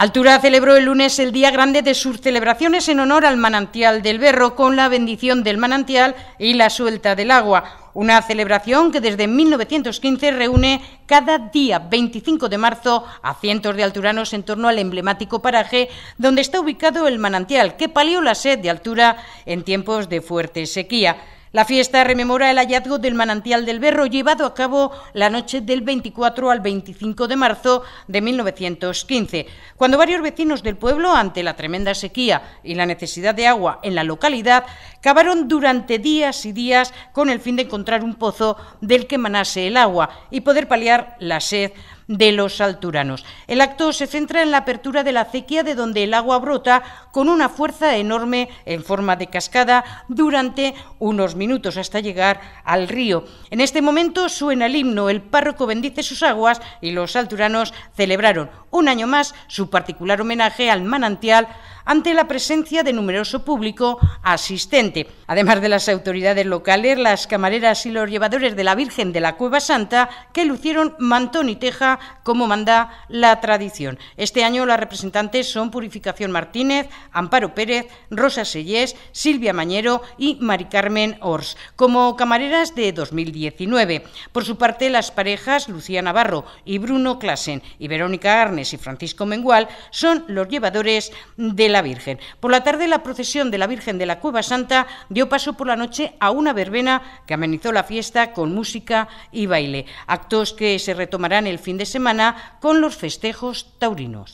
Altura celebró el lunes el día grande de sus celebraciones en honor al manantial del Berro con la bendición del manantial y la suelta del agua, una celebración que desde 1915 reúne cada día 25 de marzo a cientos de alturanos en torno al emblemático paraje donde está ubicado el manantial que palió la sed de altura en tiempos de fuerte sequía. La fiesta rememora el hallazgo del manantial del Berro llevado a cabo la noche del 24 al 25 de marzo de 1915, cuando varios vecinos del pueblo, ante la tremenda sequía y la necesidad de agua en la localidad, cavaron durante días y días con el fin de encontrar un pozo del que manase el agua y poder paliar la sed de los alturanos... El acto se centra en la apertura de la acequia de donde el agua brota con una fuerza enorme en forma de cascada durante unos minutos hasta llegar al río. En este momento suena el himno, el párroco bendice sus aguas y los alturanos celebraron un año más su particular homenaje al manantial ante la presencia de numeroso público asistente. Además de las autoridades locales, las camareras y los llevadores de la Virgen de la Cueva Santa que lucieron mantón y teja como manda la tradición. Este año las representantes son Purificación Martínez, Amparo Pérez, Rosa Sellés, Silvia Mañero y Mari Carmen Ors, como camareras de 2019. Por su parte, las parejas Lucía Navarro y Bruno Clasen y Verónica Arnes y Francisco Mengual son los llevadores de la Virgen. Por la tarde, la procesión de la Virgen de la Cueva Santa dio paso por la noche a una verbena que amenizó la fiesta con música y baile, actos que se retomarán el fin de semana con los festejos taurinos.